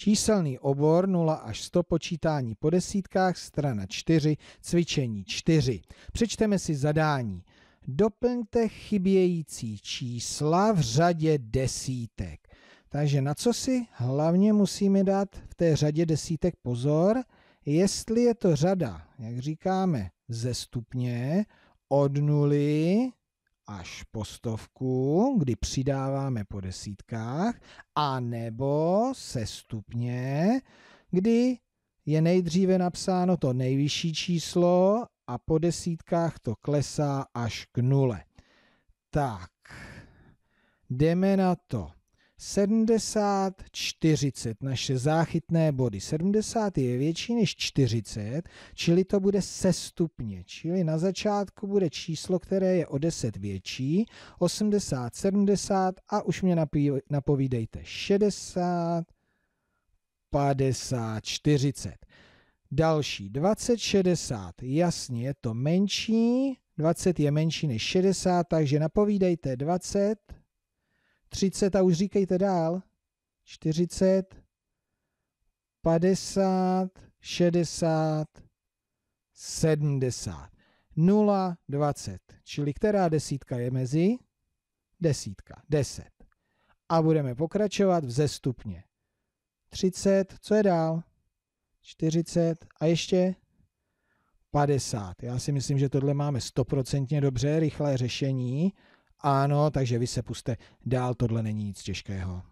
Číselný obor 0 až 100 počítání po desítkách, strana 4, cvičení 4. Přečteme si zadání. Doplňte chybějící čísla v řadě desítek. Takže na co si hlavně musíme dát v té řadě desítek pozor? Jestli je to řada, jak říkáme, ze stupně od nuly až po stovku, kdy přidáváme po desítkách, a nebo se stupně, kdy je nejdříve napsáno to nejvyšší číslo a po desítkách to klesá až k nule. Tak, jdeme na to. 70, 40, naše záchytné body. 70 je větší než 40, čili to bude sestupně. Čili na začátku bude číslo, které je o 10 větší, 80, 70 a už mě napovídejte 60, 50, 40. Další 20, 60, jasně je to menší, 20 je menší než 60, takže napovídejte 20, 30 a už říkejte dál. 40, 50, 60, 70. 0, 20. Čili která desítka je mezi? Desítka, 10. A budeme pokračovat zestupně. 30, co je dál? 40 a ještě 50. Já si myslím, že tohle máme stoprocentně dobře, rychlé řešení ano, takže vy se puste dál, tohle není nic těžkého.